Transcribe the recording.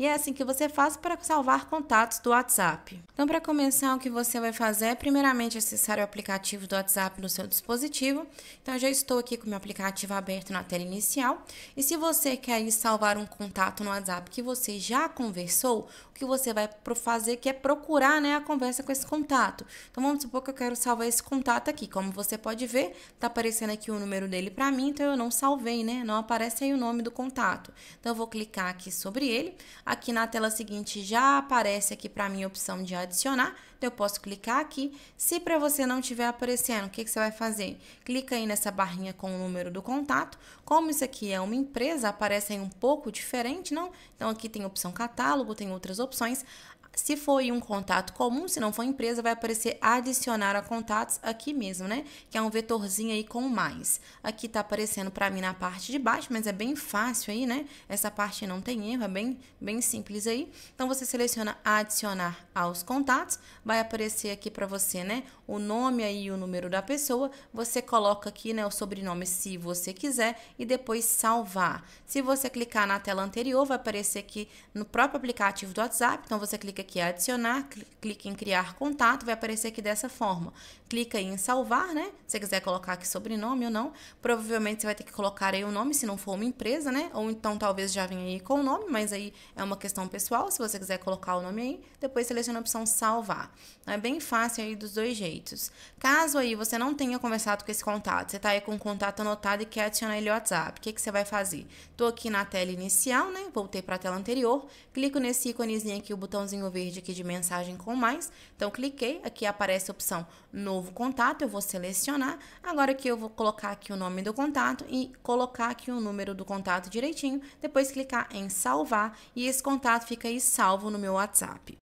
E é assim que você faz para salvar contatos do WhatsApp. Então, para começar, o que você vai fazer é primeiramente acessar o aplicativo do WhatsApp no seu dispositivo. Então, eu já estou aqui com o meu aplicativo aberto na tela inicial. E se você quer salvar um contato no WhatsApp que você já conversou, o que você vai fazer que é procurar né, a conversa com esse contato. Então, vamos supor que eu quero salvar esse contato aqui. Como você pode ver, está aparecendo aqui o número dele para mim, então eu não salvei, né? Não aparece aí o nome do contato. Então, eu vou clicar aqui sobre ele. Aqui na tela seguinte já aparece aqui para mim a opção de adicionar eu posso clicar aqui. Se para você não estiver aparecendo, o que, que você vai fazer? Clica aí nessa barrinha com o número do contato. Como isso aqui é uma empresa, aparece aí um pouco diferente, não? Então aqui tem opção catálogo, tem outras opções. Se for um contato comum, se não for empresa, vai aparecer adicionar a contatos aqui mesmo, né? Que é um vetorzinho aí com mais. Aqui tá aparecendo para mim na parte de baixo, mas é bem fácil aí, né? Essa parte não tem erro, é bem, bem simples aí. Então, você seleciona adicionar aos contatos, vai aparecer aqui para você, né? O nome aí o número da pessoa. Você coloca aqui, né, o sobrenome se você quiser e depois salvar. Se você clicar na tela anterior, vai aparecer aqui no próprio aplicativo do WhatsApp. Então você clica aqui em adicionar, clica em criar contato, vai aparecer aqui dessa forma. Clica em salvar, né? Se você quiser colocar aqui sobrenome ou não, provavelmente você vai ter que colocar aí o nome se não for uma empresa, né? Ou então talvez já venha aí com o nome, mas aí é uma questão pessoal. Se você quiser colocar o nome aí, depois seleciona a opção salvar. É bem fácil aí dos dois jeitos. Caso aí você não tenha conversado com esse contato, você tá aí com o contato anotado e quer adicionar ele no WhatsApp, o que, que você vai fazer? Tô aqui na tela inicial, né? Voltei para a tela anterior, clico nesse íconezinho aqui, o botãozinho verde aqui de mensagem com mais. Então, cliquei, aqui aparece a opção novo contato, eu vou selecionar. Agora aqui eu vou colocar aqui o nome do contato e colocar aqui o número do contato direitinho. Depois clicar em salvar e esse contato fica aí salvo no meu WhatsApp.